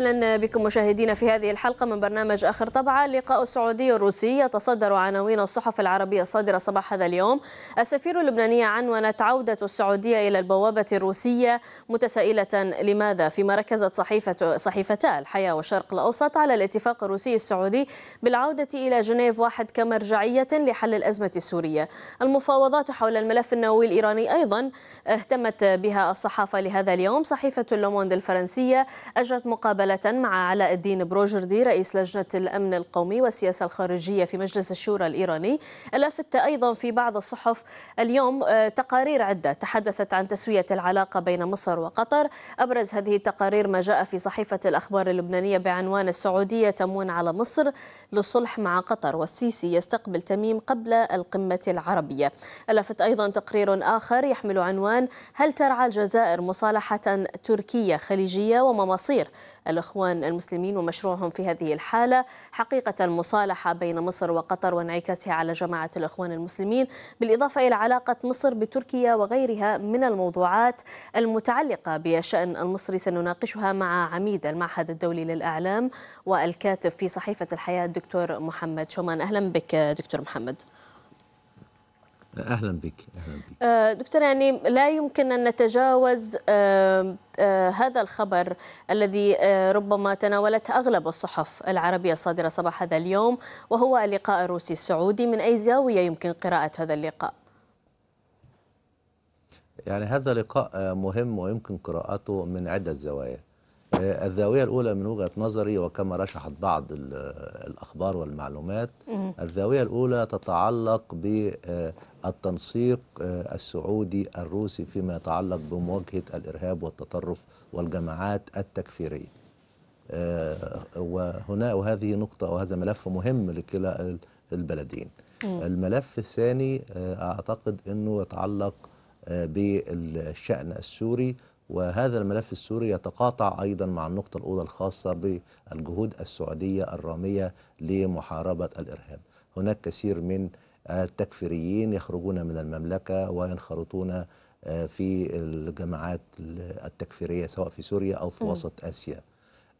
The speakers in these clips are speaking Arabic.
أهلا بكم مشاهدينا في هذه الحلقة من برنامج آخر طبعا لقاء السعودي الروسي يتصدر عناوين الصحف العربية الصادرة صباح هذا اليوم السفير اللبنانية عنونت عودة السعودية إلى البوابة الروسية متسائلة لماذا فيما ركزت صحيفة صحيفتا الحياة والشرق الأوسط على الاتفاق الروسي السعودي بالعودة إلى جنيف واحد كمرجعية لحل الأزمة السورية المفاوضات حول الملف النووي الإيراني أيضا اهتمت بها الصحافة لهذا اليوم صحيفة لوموند الفرنسية أجرت مقابلة مقابلة مع علاء الدين بروجردي رئيس لجنة الأمن القومي والسياسة الخارجية في مجلس الشورى الإيراني لفت أيضا في بعض الصحف اليوم آه، تقارير عدة تحدثت عن تسوية العلاقة بين مصر وقطر أبرز هذه التقارير ما جاء في صحيفة الأخبار اللبنانية بعنوان السعودية تمون على مصر لصلح مع قطر والسيسي يستقبل تميم قبل القمة العربية ألفت أيضا تقرير آخر يحمل عنوان هل ترعى الجزائر مصالحة تركية خليجية وما مصير الإخوان المسلمين ومشروعهم في هذه الحالة حقيقة المصالحة بين مصر وقطر وانعكاسها على جماعة الإخوان المسلمين بالإضافة إلى علاقة مصر بتركيا وغيرها من الموضوعات المتعلقة بالشأن المصري سنناقشها مع عميد المعهد الدولي للأعلام والكاتب في صحيفة الحياة الدكتور محمد شومان أهلا بك دكتور محمد اهلا بك اهلا بك أه، دكتور يعني لا يمكن ان نتجاوز أه، أه، هذا الخبر الذي ربما تناولته اغلب الصحف العربيه الصادره صباح هذا اليوم وهو اللقاء الروسي السعودي من اي زاويه يمكن قراءه هذا اللقاء؟ يعني هذا لقاء مهم ويمكن قراءته من عده زوايا. الزاويه الاولى من وجهه نظري وكما رشحت بعض الاخبار والمعلومات الزاويه الاولى تتعلق ب التنسيق آه، السعودي الروسي فيما يتعلق بمواجهة الإرهاب والتطرف والجماعات التكفيرية آه، وهنا وهذه نقطة وهذا ملف مهم لكلا البلدين الملف الثاني آه، أعتقد أنه يتعلق بالشأن السوري وهذا الملف السوري يتقاطع أيضا مع النقطة الأولى الخاصة بالجهود السعودية الرامية لمحاربة الإرهاب هناك كثير من التكفيريين يخرجون من المملكة وينخرطون آه، في الجماعات التكفيرية سواء في سوريا أو في م. وسط آسيا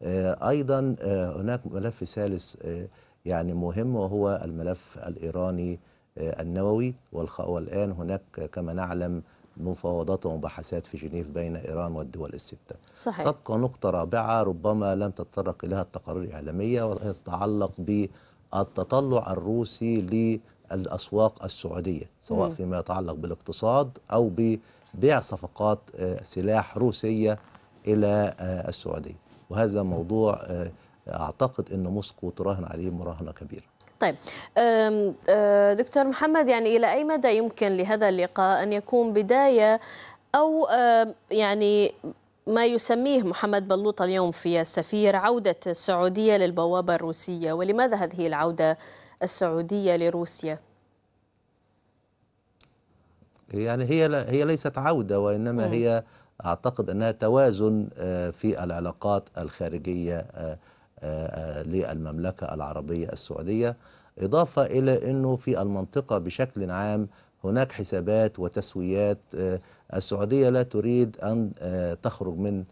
آه، أيضا آه، هناك ملف ثالث يعني مهم وهو الملف الإيراني النووي والآن هناك كما نعلم مفاوضات ومباحثات في جنيف بين إيران والدول الستة صحيح. تبقى نقطة رابعة ربما لم تتطرق إليها التقارير الإعلامية وتتعلق بالتطلع الروسي الأسواق السعودية سواء فيما يتعلق بالاقتصاد أو ببيع صفقات آه، سلاح روسية إلى آه، السعودية وهذا موضوع آه، أعتقد أن موسكو تراهن عليه مراهنة كبيرة طيب دكتور محمد يعني إلى أي مدى يمكن لهذا اللقاء أن يكون بداية أو يعني ما يسميه محمد بلوط اليوم في السفير عودة السعودية للبوابة الروسية ولماذا هذه العودة السعودية لروسيا يعني هي هي ليست عودة وإنما م. هي أعتقد أنها توازن آه، في العلاقات الخارجية آه، آه، للمملكة العربية السعودية إضافة إلى أنه في المنطقة بشكل عام هناك حسابات وتسويات السعودية لا تريد أن تخرج من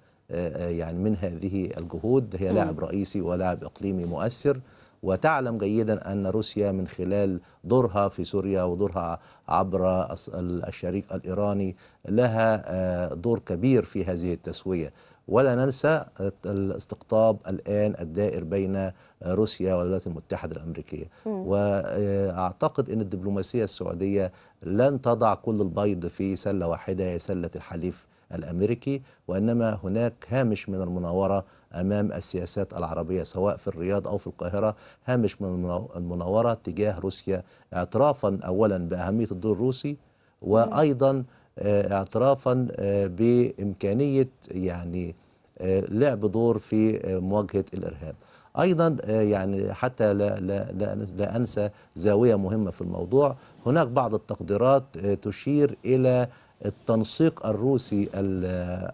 يعني من هذه الجهود هي لاعب رئيسي ولاعب إقليمي مؤثر وتعلم جيدا أن روسيا من خلال دورها في سوريا ودورها عبر الشريك الإيراني لها آه، دور كبير في هذه التسوية ولا ننسى الاستقطاب الآن الدائر بين روسيا والولايات المتحدة الأمريكية م. وأعتقد آه، أن الدبلوماسية السعودية لن تضع كل البيض في سلة واحدة هي سلة الحليف الأمريكي وإنما هناك هامش من المناورة أمام السياسات العربية سواء في الرياض أو في القاهرة هامش من المناورة تجاه روسيا اعترافا أولا بأهمية الدور الروسي وأيضا آه، اعترافا آه، بإمكانية يعني آه، لعب دور في مواجهة الإرهاب ايضا يعني حتى لا, لا, لا, لا انسى زاويه مهمه في الموضوع هناك بعض التقديرات تشير الى التنسيق الروسي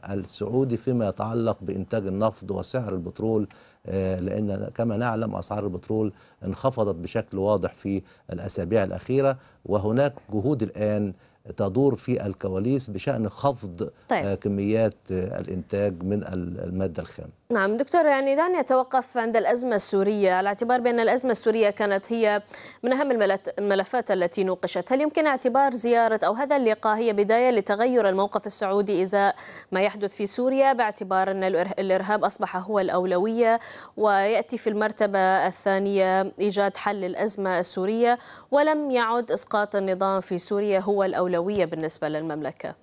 السعودي فيما يتعلق بإنتاج النفط وسعر البترول آه، لأن كما نعلم أسعار البترول انخفضت بشكل واضح في الأسابيع الأخيرة وهناك جهود الآن تدور في الكواليس بشأن خفض آه، طيب. كميات آه، الإنتاج من المادة الخام نعم دكتور يعني دعني أتوقف عند الأزمة السورية على اعتبار بأن الأزمة السورية كانت هي من أهم الملفات التي نوقشت هل يمكن اعتبار زيارة أو هذا اللقاء هي بداية لتغير الموقف السعودي إزاء ما يحدث في سوريا باعتبار أن الإرهاب أصبح هو الأولوية ويأتي في المرتبة الثانية إيجاد حل للأزمة السورية ولم يعد إسقاط النظام في سوريا هو الأولوية بالنسبة للمملكة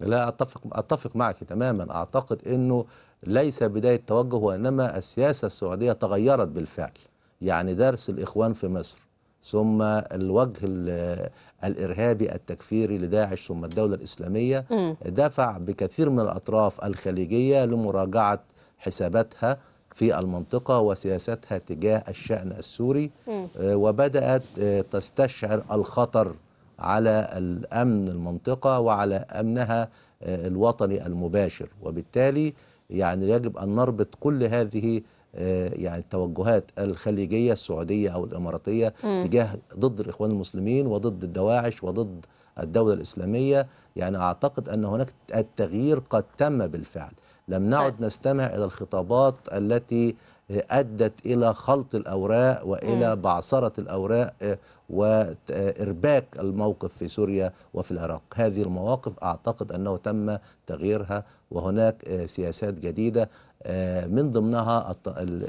لا أتفق, أتفق معك تماما أعتقد أنه ليس بداية توجه وإنما السياسة السعودية تغيرت بالفعل يعني درس الإخوان في مصر ثم الوجه الإرهابي التكفيري لداعش ثم الدولة الإسلامية دفع بكثير من الأطراف الخليجية لمراجعة حساباتها في المنطقة وسياستها تجاه الشأن السوري آه، وبدأت آه، تستشعر الخطر على الأمن المنطقة وعلى أمنها آه، الوطني المباشر وبالتالي يعني يجب أن نربط كل هذه آه، يعني التوجهات الخليجية السعودية أو الإماراتية م. تجاه ضد الإخوان المسلمين وضد الدواعش وضد الدولة الإسلامية يعني أعتقد أن هناك التغيير قد تم بالفعل لم طيب. نعد نستمع إلى الخطابات التي آه، أدت إلى خلط الأوراق وإلى بعصرة الأوراق وإرباك الموقف في سوريا وفي العراق هذه المواقف أعتقد أنه تم تغييرها وهناك آه، سياسات جديدة آه، من ضمنها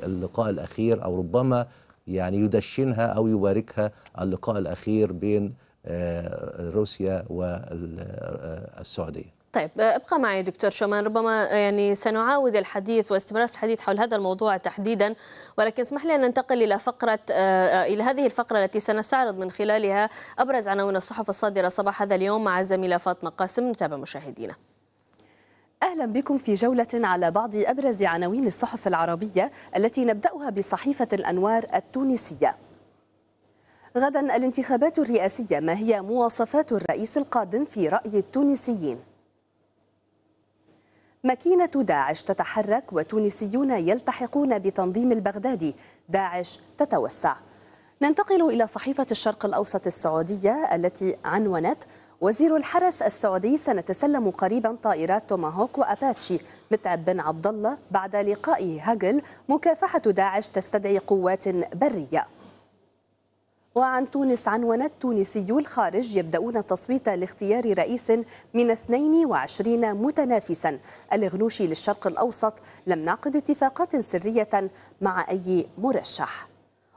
اللقاء الأخير أو ربما يعني يدشنها أو يباركها اللقاء الأخير بين آه، روسيا والسعودية طيب ابقى معي دكتور شومان ربما يعني سنعاود الحديث واستمرار في الحديث حول هذا الموضوع تحديدا ولكن اسمح لي ان ننتقل الى فقره آه، الى هذه الفقره التي سنستعرض من خلالها ابرز عناوين الصحف الصادره صباح هذا اليوم مع الزميله فاطمه قاسم نتابع مشاهدينا. اهلا بكم في جوله على بعض ابرز عناوين الصحف العربيه التي نبداها بصحيفه الانوار التونسيه. غدا الانتخابات الرئاسيه ما هي مواصفات الرئيس القادم في راي التونسيين؟ ماكينة داعش تتحرك وتونسيون يلتحقون بتنظيم البغدادي داعش تتوسع ننتقل إلى صحيفة الشرق الأوسط السعودية التي عنونت وزير الحرس السعودي سنتسلم قريبا طائرات توماهوك وأباتشي متعب بن عبد الله بعد لقائه هاجل مكافحة داعش تستدعي قوات برية وعن تونس عنونت تونسيو الخارج يبدأون التصويت لاختيار رئيس من 22 متنافسا الغنوشي للشرق الأوسط لم نعقد اتفاقات سرية مع أي مرشح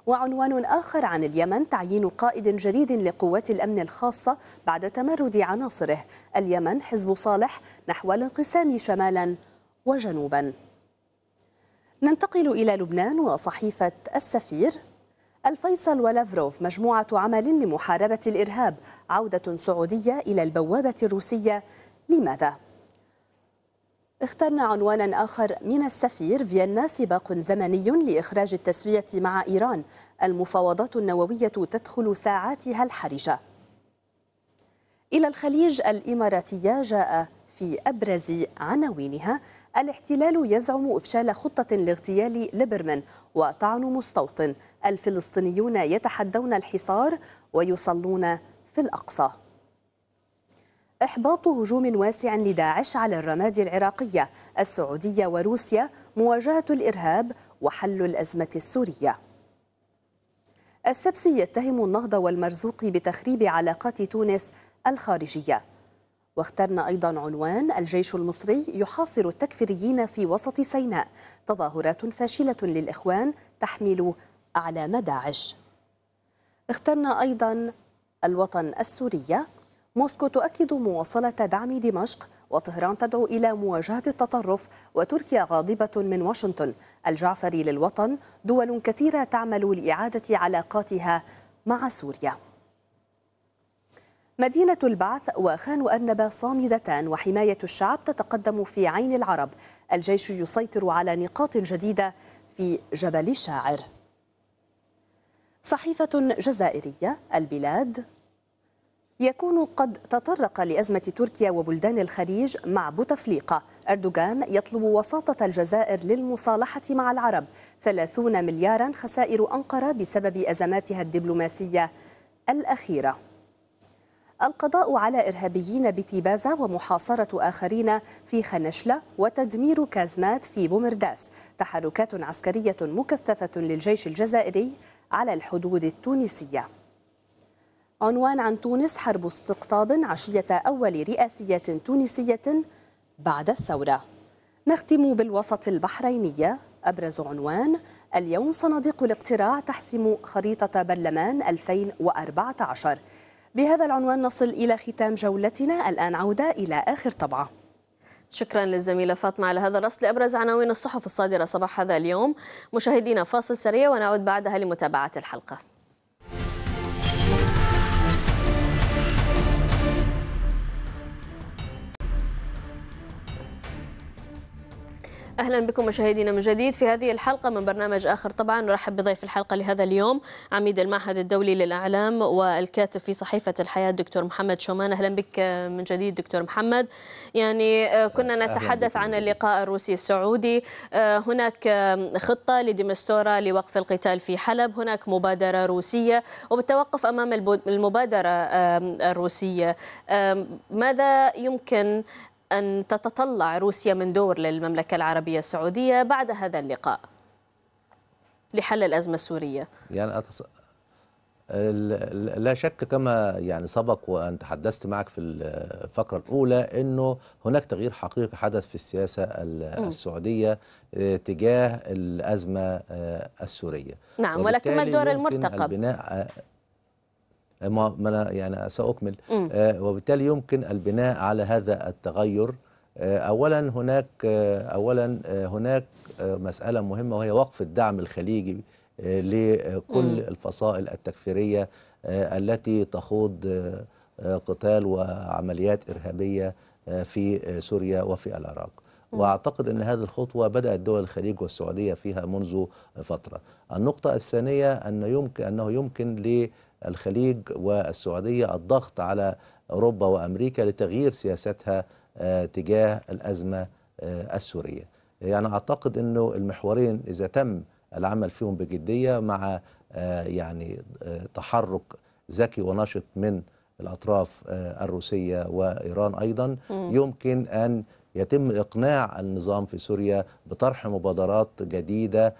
وعنوان آخر عن اليمن تعيين قائد جديد لقوات الأمن الخاصة بعد تمرد عناصره اليمن حزب صالح نحو الانقسام شمالا وجنوبا ننتقل إلى لبنان وصحيفة السفير الفيصل ولافروف مجموعة عمل لمحاربة الإرهاب عودة سعودية إلى البوابة الروسية لماذا؟ اخترنا عنوانا آخر من السفير فيينا سباق زمني لإخراج التسوية مع إيران المفاوضات النووية تدخل ساعاتها الحرجة إلى الخليج الإماراتية جاء في أبرز عناوينها الاحتلال يزعم إفشال خطة لاغتيال ليبرمان وطعن مستوطن الفلسطينيون يتحدون الحصار ويصلون في الأقصى إحباط هجوم واسع لداعش على الرماد العراقية السعودية وروسيا مواجهة الإرهاب وحل الأزمة السورية السبسي يتهم النهضة والمرزوق بتخريب علاقات تونس الخارجية واخترنا أيضا عنوان الجيش المصري يحاصر التكفيريين في وسط سيناء تظاهرات فاشلة للإخوان تحمل أعلام داعش اخترنا أيضا الوطن السورية موسكو تؤكد مواصلة دعم دمشق وطهران تدعو إلى مواجهة التطرف وتركيا غاضبة من واشنطن الجعفري للوطن دول كثيرة تعمل لإعادة علاقاتها مع سوريا مدينة البعث وخان أرنب صامدتان وحماية الشعب تتقدم في عين العرب الجيش يسيطر على نقاط جديدة في جبل الشاعر صحيفة جزائرية البلاد يكون قد تطرق لأزمة تركيا وبلدان الخليج مع بوتفليقة أردوغان يطلب وساطة الجزائر للمصالحة مع العرب 30 مليارا خسائر أنقرة بسبب أزماتها الدبلوماسية الأخيرة القضاء على إرهابيين بتيبازا ومحاصرة آخرين في خنشلة وتدمير كازمات في بومرداس تحركات عسكرية مكثفة للجيش الجزائري على الحدود التونسية عنوان عن تونس حرب استقطاب عشية أول رئاسية تونسية بعد الثورة نختم بالوسط البحرينية أبرز عنوان اليوم صناديق الاقتراع تحسم خريطة برلمان 2014 بهذا العنوان نصل إلى ختام جولتنا الآن عودة إلى آخر طبعة شكرا للزميله فاطمه على هذا الرصد لابرز عناوين الصحف الصادره صباح هذا اليوم مشاهدينا فاصل سريع ونعود بعدها لمتابعه الحلقه اهلا بكم مشاهدينا من جديد في هذه الحلقه من برنامج اخر طبعا نرحب بضيف الحلقه لهذا اليوم عميد المعهد الدولي للاعلام والكاتب في صحيفه الحياه الدكتور محمد شومان اهلا بك من جديد دكتور محمد يعني آه، كنا نتحدث عن اللقاء الروسي السعودي آه، هناك آه، خطه لديمستورا لوقف القتال في حلب هناك مبادره روسيه وبالتوقف امام المبادره الروسيه ماذا يمكن أن تتطلع روسيا من دور للمملكة العربية السعودية بعد هذا اللقاء لحل الأزمة السورية يعني أتص... لا شك كما يعني سبق وأن تحدثت معك في الفقرة الأولى أنه هناك تغيير حقيقي حدث في السياسة السعودية آه، تجاه الأزمة آه، السورية نعم ولكن ما الدور المرتقب ما أنا يعني سأكمل آه، وبالتالي يمكن البناء على هذا التغير آه، أولا هناك آه، أولا هناك مسألة مهمة وهي وقف الدعم الخليجي لكل الفصائل التكفيرية التي تخوض قتال وعمليات إرهابية في سوريا وفي العراق وأعتقد أن هذه الخطوة بدأت دول الخليج والسعودية فيها منذ فترة النقطة الثانية أن يمكن أنه يمكن الخليج والسعودية الضغط على أوروبا وأمريكا لتغيير سياستها آه، تجاه الأزمة آه، السورية يعني أعتقد أنه المحورين إذا تم العمل فيهم بجدية مع آه، يعني تحرك ذكي ونشط من الأطراف الروسية وإيران أيضا يمكن أن يتم إقناع النظام في سوريا بطرح مبادرات جديدة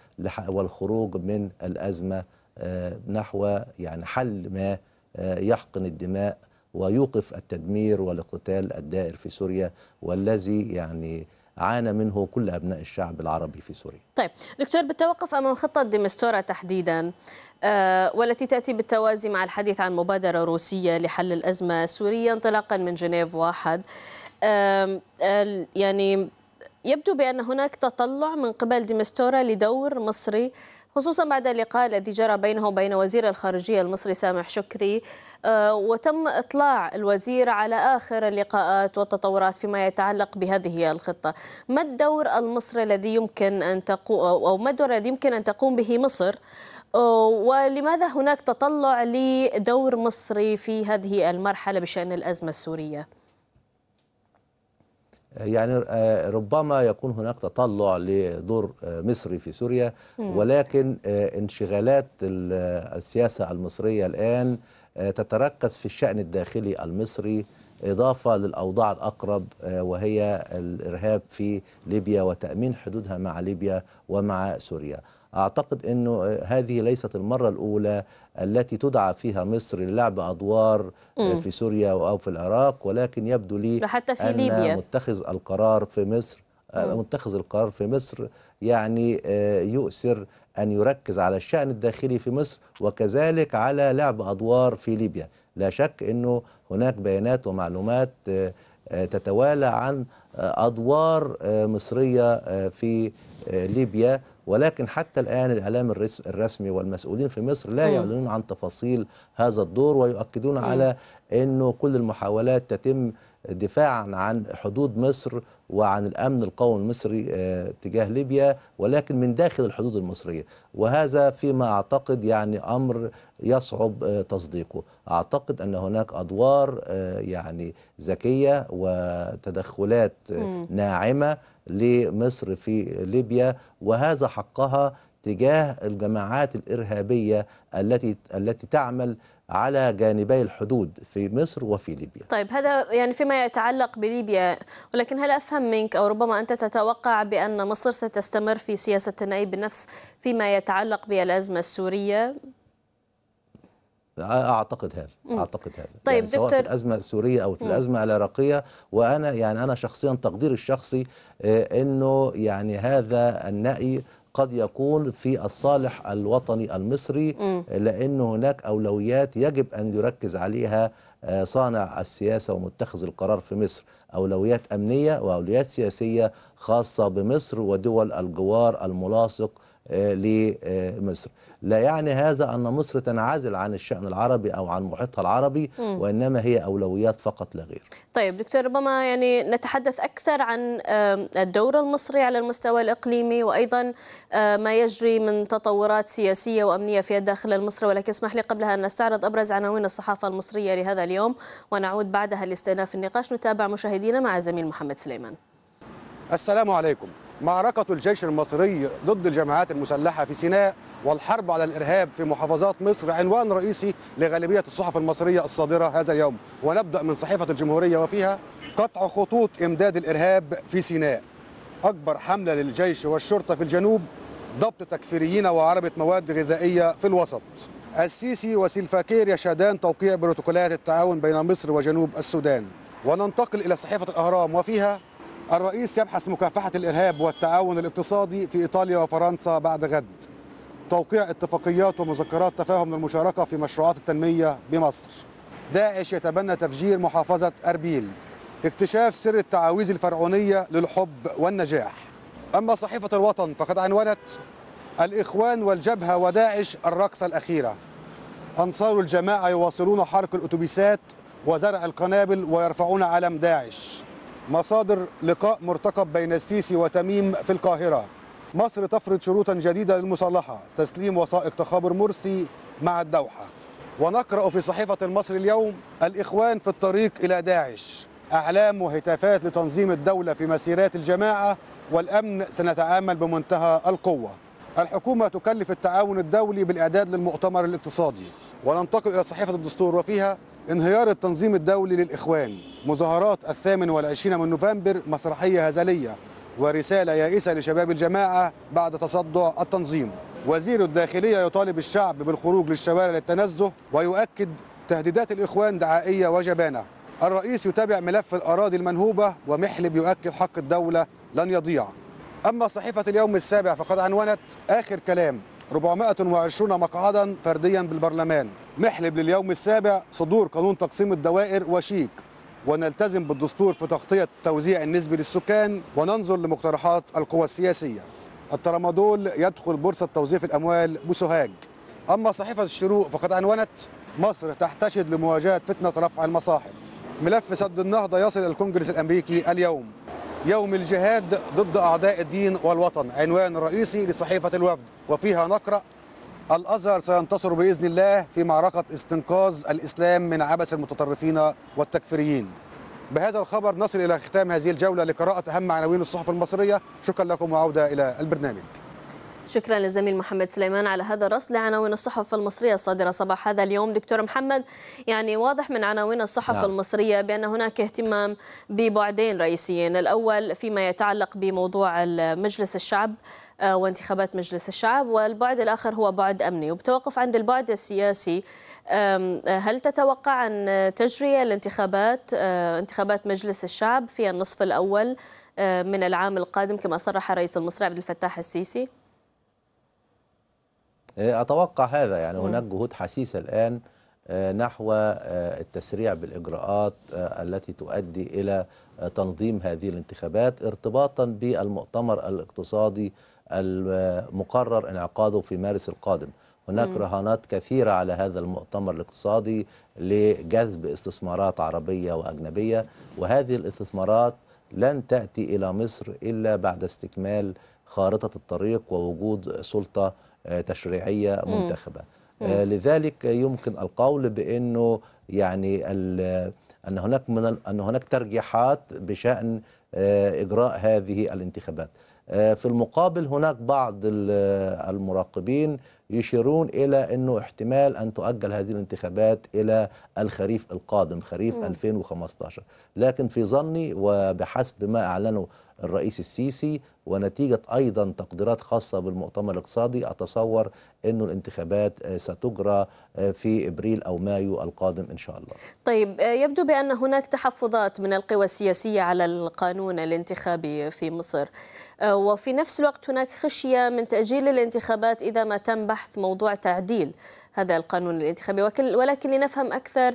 والخروج من الأزمة آه، نحو يعني حل ما آه، يحقن الدماء ويوقف التدمير والقتال الدائر في سوريا والذي يعني عانى منه كل أبناء الشعب العربي في سوريا طيب دكتور بالتوقف أمام خطة ديمستورا تحديدا آه، والتي تأتي بالتوازي مع الحديث عن مبادرة روسية لحل الأزمة السورية انطلاقا من جنيف واحد يعني يبدو بأن هناك تطلع من قبل ديمستورا لدور مصري خصوصا بعد اللقاء الذي جرى بينه وبين وزير الخارجية المصري سامح شكري آه، وتم إطلاع الوزير على آخر اللقاءات والتطورات فيما يتعلق بهذه الخطة ما الدور المصري الذي يمكن أن تقوم أو ما الدور الذي يمكن أن تقوم به مصر آه، ولماذا هناك تطلع لدور مصري في هذه المرحلة بشأن الأزمة السورية؟ يعني آه، ربما يكون هناك تطلع لدور آه، مصري في سوريا ولكن آه، انشغالات السياسة المصرية الآن تتركز في الشأن الداخلي المصري إضافة للأوضاع الأقرب وهي الإرهاب في ليبيا وتأمين حدودها مع ليبيا ومع سوريا أعتقد أنه هذه ليست المرة الأولى التي تدعى فيها مصر للعب أدوار آه، م. في سوريا أو في العراق ولكن يبدو لي حتى في أن ليبيا. متخذ القرار في مصر آه، م. متخذ القرار في مصر يعني آه، يؤثر أن يركز على الشأن الداخلي في مصر وكذلك على لعب أدوار في ليبيا لا شك أنه هناك بيانات ومعلومات تتوالى عن أدوار مصرية في ليبيا ولكن حتى الآن الإعلام الرسمي والمسؤولين في مصر لا يعلنون عن تفاصيل هذا الدور ويؤكدون على أنه كل المحاولات تتم دفاعا عن حدود مصر وعن الأمن القومي المصري آه، تجاه ليبيا ولكن من داخل الحدود المصرية وهذا فيما أعتقد يعني أمر يصعب آه، تصديقه أعتقد أن هناك أدوار آه، يعني ذكية وتدخلات ناعمة لمصر في ليبيا وهذا حقها تجاه الجماعات الإرهابية التي التي تعمل على جانبي الحدود في مصر وفي ليبيا طيب هذا يعني فيما يتعلق بليبيا ولكن هل أفهم منك أو ربما أنت تتوقع بأن مصر ستستمر في سياسة النأي بالنفس فيما يتعلق بالأزمة السورية اعتقد هذا اعتقد هذا طيب يعني سواء دكتور... في الازمه السوريه او في الازمه العراقيه وانا يعني انا شخصيا تقديري الشخصي آه، انه يعني هذا النأي قد يكون في الصالح الوطني المصري لأن هناك أولويات يجب أن يركز عليها آه، صانع السياسة ومتخذ القرار في مصر أولويات أمنية وأولويات سياسية خاصة بمصر ودول الجوار الملاصق آه، لمصر لا يعني هذا أن مصر تنعزل عن الشأن العربي أو عن محيطها العربي وإنما هي أولويات فقط لا غير طيب دكتور ربما يعني نتحدث أكثر عن الدور المصري على المستوى الإقليمي وأيضا ما يجري من تطورات سياسية وأمنية في الداخل المصري ولكن اسمح لي قبلها أن نستعرض أبرز عناوين الصحافة المصرية لهذا اليوم ونعود بعدها لاستئناف النقاش نتابع مشاهدينا مع زميل محمد سليمان السلام عليكم معركة الجيش المصري ضد الجماعات المسلحة في سيناء والحرب على الإرهاب في محافظات مصر عنوان رئيسي لغالبية الصحف المصرية الصادرة هذا اليوم ونبدأ من صحيفة الجمهورية وفيها قطع خطوط إمداد الإرهاب في سيناء أكبر حملة للجيش والشرطة في الجنوب ضبط تكفيريين وعربة مواد غذائية في الوسط السيسي وسلفاكير يشهدان توقيع بروتوكولات التعاون بين مصر وجنوب السودان وننتقل إلى صحيفة الأهرام وفيها الرئيس يبحث مكافحة الإرهاب والتعاون الاقتصادي في إيطاليا وفرنسا بعد غد توقيع اتفاقيات ومذكرات تفاهم للمشاركة في مشروعات التنمية بمصر داعش يتبنى تفجير محافظة أربيل اكتشاف سر التعاويذ الفرعونية للحب والنجاح أما صحيفة الوطن فقد عنونت الإخوان والجبهة وداعش الرقصة الأخيرة أنصار الجماعة يواصلون حرق الأتوبيسات وزرع القنابل ويرفعون علم داعش مصادر لقاء مرتقب بين السيسي وتميم في القاهرة مصر تفرض شروطا جديدة للمصالحة تسليم وثائق تخابر مرسي مع الدوحة ونقرأ في صحيفة المصري اليوم الإخوان في الطريق إلى داعش أعلام وهتافات لتنظيم الدولة في مسيرات الجماعة والأمن سنتعامل بمنتهى القوة الحكومة تكلف التعاون الدولي بالإعداد للمؤتمر الاقتصادي وننتقل إلى صحيفة الدستور وفيها انهيار التنظيم الدولي للإخوان مظاهرات الثامن والعشرين من نوفمبر مسرحية هزلية ورسالة يائسة لشباب الجماعة بعد تصدع التنظيم وزير الداخلية يطالب الشعب بالخروج للشوارع للتنزه ويؤكد تهديدات الإخوان دعائية وجبانة الرئيس يتابع ملف الأراضي المنهوبة ومحلب يؤكد حق الدولة لن يضيع أما صحيفة اليوم السابع فقد عنونت آخر كلام 420 مقعدا فرديا بالبرلمان محلب لليوم السابع صدور قانون تقسيم الدوائر وشيك ونلتزم بالدستور في تغطية التوزيع النسبي للسكان وننظر لمقترحات القوى السياسية الترامادول يدخل بورصة توظيف الأموال بسوهاج أما صحيفة الشروق فقد عنونت مصر تحتشد لمواجهة فتنة رفع المصاحف ملف سد النهضة يصل الكونجرس الأمريكي اليوم يوم الجهاد ضد أعداء الدين والوطن عنوان رئيسي لصحيفة الوفد وفيها نقرأ الازهر سينتصر باذن الله في معركه استنقاذ الاسلام من عبث المتطرفين والتكفيريين. بهذا الخبر نصل الى ختام هذه الجوله لقراءه اهم عناوين الصحف المصريه، شكرا لكم وعوده الى البرنامج. شكرا للزميل محمد سليمان على هذا الرصد لعناوين الصحف المصريه الصادره صباح هذا اليوم دكتور محمد يعني واضح من عناوين الصحف نعم. المصريه بان هناك اهتمام ببعدين رئيسيين الاول فيما يتعلق بموضوع مجلس الشعب آه، وانتخابات مجلس الشعب والبعد الآخر هو بعد أمني وبتوقف عند البعد السياسي آه، هل تتوقع أن تجري الانتخابات آه، انتخابات مجلس الشعب في النصف الأول من العام القادم كما صرح رئيس المصري عبد الفتاح السيسي؟ أتوقع هذا يعني هناك جهود حسيسة الآن نحو التسريع بالإجراءات التي تؤدي إلى تنظيم هذه الانتخابات ارتباطا بالمؤتمر الاقتصادي المقرر انعقاده في مارس القادم هناك مم. رهانات كثيرة على هذا المؤتمر الاقتصادي لجذب استثمارات عربية وأجنبية وهذه الاستثمارات لن تأتي إلى مصر إلا بعد استكمال خارطة الطريق ووجود سلطة آه، تشريعية منتخبة مم. مم. آه، لذلك يمكن القول بأنه يعني أن هناك من أن هناك ترجيحات بشأن آه، إجراء هذه الانتخابات آه، في المقابل هناك بعض آه، المراقبين يشيرون إلى أنه احتمال أن تؤجل هذه الانتخابات إلى الخريف القادم خريف م. 2015 لكن في ظني وبحسب ما أعلنه الرئيس السيسي ونتيجة أيضا تقديرات خاصة بالمؤتمر الاقتصادي أتصور انه الانتخابات آه، ستجرى آه، في ابريل او مايو القادم ان شاء الله. طيب آه، يبدو بان هناك تحفظات من القوى السياسيه على القانون الانتخابي في مصر وفي نفس الوقت هناك خشيه من تاجيل الانتخابات اذا ما تم بحث موضوع تعديل هذا القانون الانتخابي ولكن لنفهم اكثر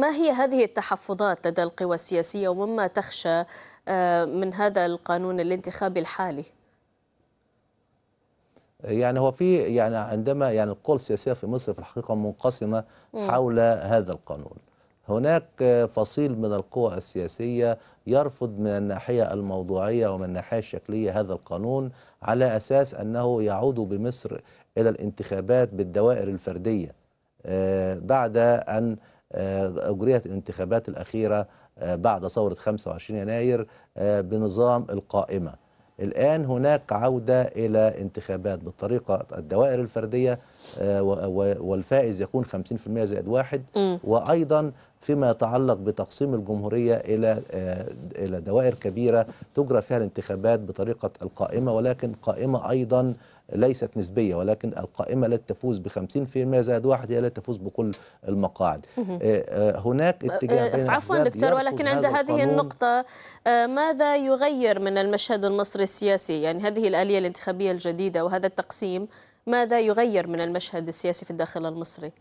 ما هي هذه التحفظات لدى القوى السياسيه ومما تخشى من هذا القانون الانتخابي الحالي؟ يعني هو في يعني عندما يعني القوى السياسيه في مصر في الحقيقه منقسمه حول هذا القانون هناك فصيل من القوى السياسيه يرفض من الناحيه الموضوعيه ومن الناحيه الشكليه هذا القانون على اساس انه يعود بمصر الى الانتخابات بالدوائر الفرديه آه، بعد ان آه، اجريت الانتخابات الاخيره آه، بعد ثوره 25 يناير بنظام القائمه الآن هناك عودة إلى انتخابات بالطريقة الدوائر الفردية آه، والفائز يكون 50% زائد واحد وأيضا فيما يتعلق بتقسيم الجمهورية إلى آه، إلى دوائر كبيرة تجرى فيها الانتخابات بطريقة القائمة ولكن قائمة أيضا ليست نسبية ولكن القائمة لا تفوز ب 50% زائد واحد هي لا تفوز بكل المقاعد آه، آه، هناك أه، اتجاه عفوا دكتور ولكن عند هذه النقطة ماذا يغير من المشهد المصري السياسي يعني هذه الآلية الانتخابية الجديدة وهذا التقسيم ماذا يغير من المشهد السياسي في الداخل المصري؟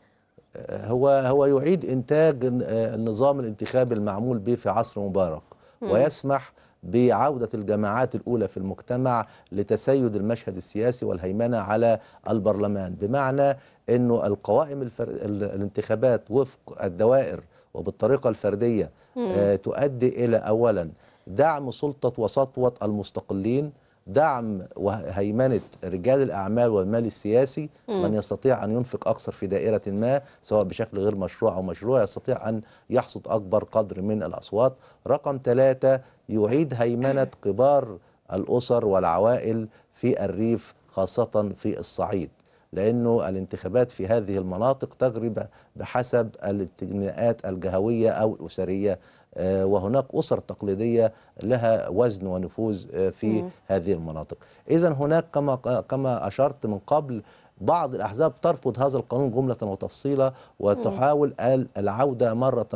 هو هو يعيد انتاج النظام الانتخابي المعمول به في عصر مبارك ويسمح بعودة الجماعات الأولى في المجتمع لتسيد المشهد السياسي والهيمنة على البرلمان بمعنى أنه القوائم الفر... الانتخابات وفق الدوائر وبالطريقة الفردية آه تؤدي إلى أولا دعم سلطة وسطوة المستقلين دعم وهيمنة رجال الأعمال والمال السياسي م. من يستطيع أن ينفق أكثر في دائرة ما سواء بشكل غير مشروع أو مشروع يستطيع أن يحصد أكبر قدر من الأصوات رقم ثلاثة يعيد هيمنة كبار الأسر والعوائل في الريف خاصة في الصعيد لأنه الانتخابات في هذه المناطق تجري بحسب الاتجناءات الجهوية أو الأسرية آه، وهناك أسر تقليدية لها وزن ونفوذ آه، في هذه المناطق إذا هناك كما, كما أشرت من قبل بعض الأحزاب ترفض هذا القانون جملة وتفصيلا وتحاول العودة مرة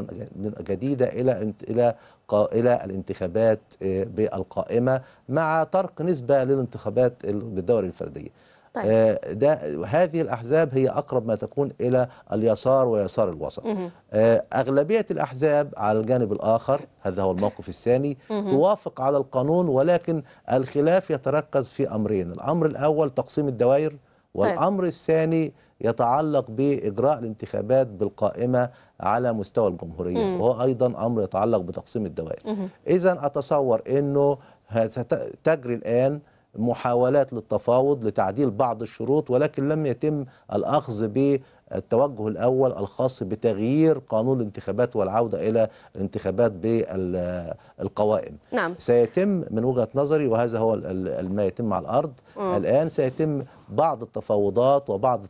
جديدة إلى إلى قائلة الانتخابات آه، بالقائمة مع ترك نسبة للانتخابات بالدوري الفردية طيب. آه، ده هذه الأحزاب هي أقرب ما تكون إلى اليسار ويسار الوسط آه، أغلبية الأحزاب على الجانب الآخر هذا هو الموقف الثاني توافق على القانون ولكن الخلاف يتركز في أمرين الأمر الأول تقسيم الدوائر طيب. والأمر الثاني يتعلق باجراء الانتخابات بالقائمه على مستوى الجمهوريه وهو ايضا امر يتعلق بتقسيم الدوائر اذا اتصور انه تجري الان محاولات للتفاوض لتعديل بعض الشروط ولكن لم يتم الاخذ التوجه الأول الخاص بتغيير قانون الانتخابات والعودة إلى الانتخابات بالقوائم نعم. سيتم من وجهة نظري وهذا هو ما يتم على الأرض م. الآن سيتم بعض التفاوضات وبعض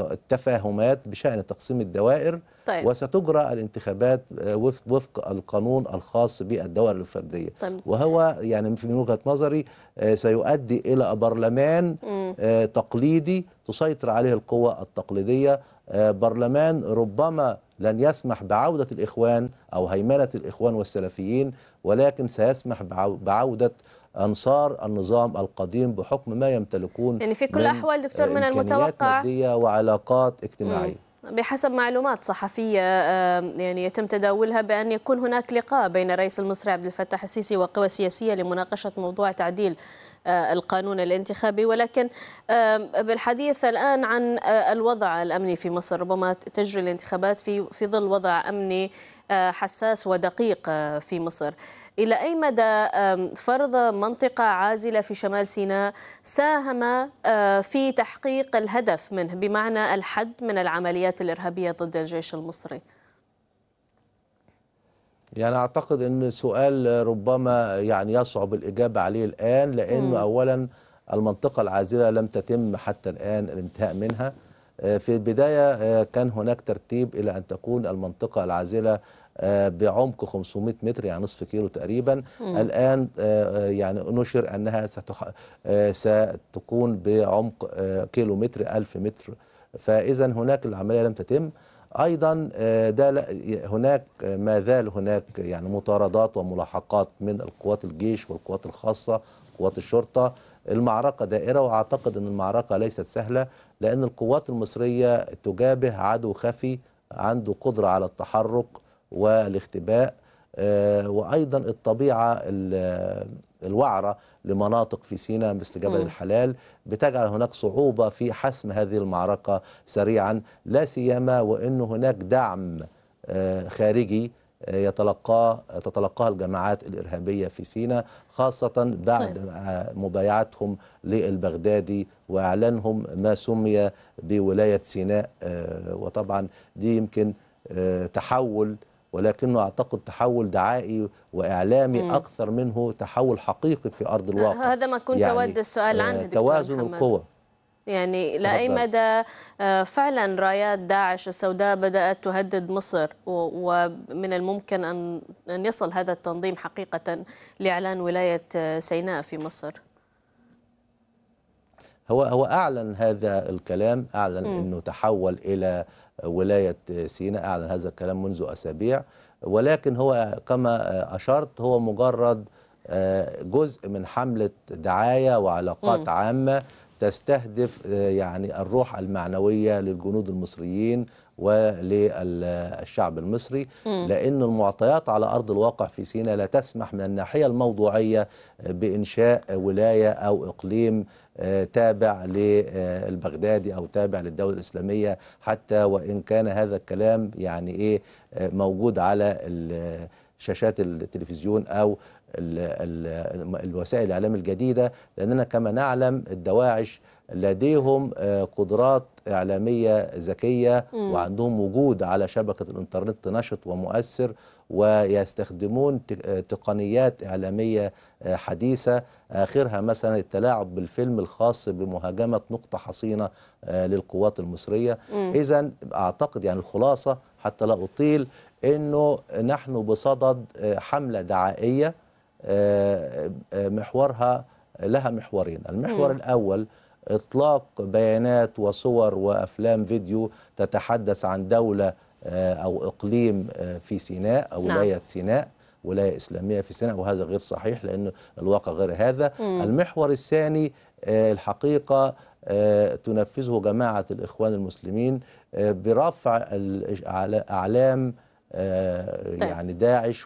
التفاهمات بشأن تقسيم الدوائر طيب. وستجرى الانتخابات آه، وفق, القانون الخاص بالدوائر الفردية طيب. وهو يعني من وجهة نظري آه، سيؤدي إلى برلمان م. آه، تقليدي تسيطر عليه القوى التقليدية آه، برلمان ربما لن يسمح بعودة الإخوان أو هيمنة الإخوان والسلفيين ولكن سيسمح بعودة أنصار النظام القديم بحكم ما يمتلكون يعني في كل الأحوال دكتور من آه، المتوقع وعلاقات اجتماعية مم. بحسب معلومات صحفية آه، يعني يتم تداولها بأن يكون هناك لقاء بين الرئيس المصري عبد الفتاح السيسي وقوى سياسية لمناقشة موضوع تعديل آه، القانون الانتخابي ولكن آه، بالحديث الآن عن آه، الوضع الأمني في مصر ربما تجري الانتخابات في في ظل وضع أمني حساس ودقيق في مصر إلى أي مدى فرض منطقة عازلة في شمال سيناء ساهم في تحقيق الهدف منه بمعنى الحد من العمليات الإرهابية ضد الجيش المصري؟ يعني اعتقد ان سؤال ربما يعني يصعب الاجابه عليه الان لانه اولا المنطقه العازله لم تتم حتى الان الانتهاء منها آه، في البدايه آه، كان هناك ترتيب الى ان تكون المنطقه العازله آه، بعمق 500 متر يعني نصف كيلو تقريبا مم. الان يعني نشر انها ستكون بعمق كيلو متر 1000 متر فاذا هناك العمليه لم تتم ايضا ده آه، هناك آه، ما زال هناك يعني مطاردات وملاحقات من القوات الجيش والقوات الخاصه قوات الشرطه المعركه دائره واعتقد ان المعركه ليست سهله لان القوات المصريه تجابه عدو خفي عنده قدره على التحرك والاختباء آه، وايضا الطبيعه الوعرة لمناطق في سيناء مثل جبل م. الحلال بتجعل هناك صعوبة في حسم هذه المعركة سريعا لا سيما وأن هناك دعم آه، خارجي آه، يتلقاه تتلقاها الجماعات الإرهابية في سيناء خاصة بعد طيب. مبايعتهم للبغدادي وإعلانهم ما سمي بولاية سيناء آه، وطبعا دي يمكن تحول ولكنه أعتقد تحول دعائي واعلامي مم. اكثر منه تحول حقيقي في ارض آه، الواقع هذا ما كنت يعني اود السؤال آه، عنه دكتور توازن القوى يعني لأي مدى آه، فعلا رايات داعش السوداء بدأت تهدد مصر ومن الممكن أن يصل هذا التنظيم حقيقة لإعلان ولاية سيناء في مصر هو هو أعلن هذا الكلام أعلن مم. أنه تحول إلى ولاية سيناء أعلن هذا الكلام منذ أسابيع ولكن هو كما أشرت هو مجرد آه، جزء من حملة دعاية وعلاقات م. عامة تستهدف آه، يعني الروح المعنوية للجنود المصريين وللشعب المصري م. لأن المعطيات على أرض الواقع في سيناء لا تسمح من الناحية الموضوعية بإنشاء ولاية أو إقليم آه، تابع للبغدادي أو تابع للدولة الإسلامية حتى وإن كان هذا الكلام يعني إيه موجود على شاشات التلفزيون او الوسائل الاعلام الجديده لاننا كما نعلم الدواعش لديهم آه، قدرات اعلاميه ذكيه وعندهم وجود على شبكه الانترنت نشط ومؤثر ويستخدمون آه، تقنيات إعلامية آه، حديثة آخرها مثلا التلاعب بالفيلم الخاص بمهاجمة نقطة حصينة آه، للقوات المصرية إذا أعتقد يعني الخلاصة حتى لا أطيل أنه نحن بصدد حملة دعائية محورها لها محورين المحور م. الأول إطلاق بيانات وصور وأفلام فيديو تتحدث عن دولة آه، أو إقليم آه، في سيناء أو نعم. ولاية نعم. سيناء ولاية إسلامية في سيناء وهذا غير صحيح لأن الواقع غير هذا مم. المحور الثاني آه، الحقيقة تنفذه جماعة الإخوان المسلمين برفع أعلام طيب. يعني داعش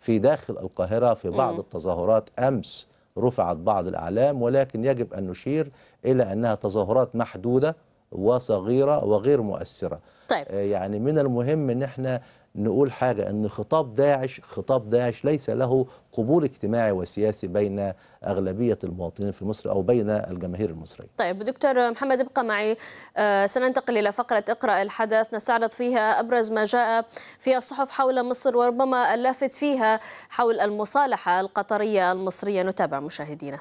في داخل القاهرة في بعض مم. التظاهرات أمس رفعت بعض الأعلام ولكن يجب أن نشير إلى أنها تظاهرات محدودة وصغيرة وغير مؤثرة طيب. آه، يعني من المهم أن احنا نقول حاجة أن خطاب داعش خطاب داعش ليس له قبول اجتماعي وسياسي بين أغلبية المواطنين في مصر أو بين الجماهير المصرية طيب دكتور محمد ابقى معي آه، سننتقل إلى فقرة اقرأ الحدث نستعرض فيها أبرز ما جاء في الصحف حول مصر وربما اللافت فيها حول المصالحة القطرية المصرية نتابع مشاهدينا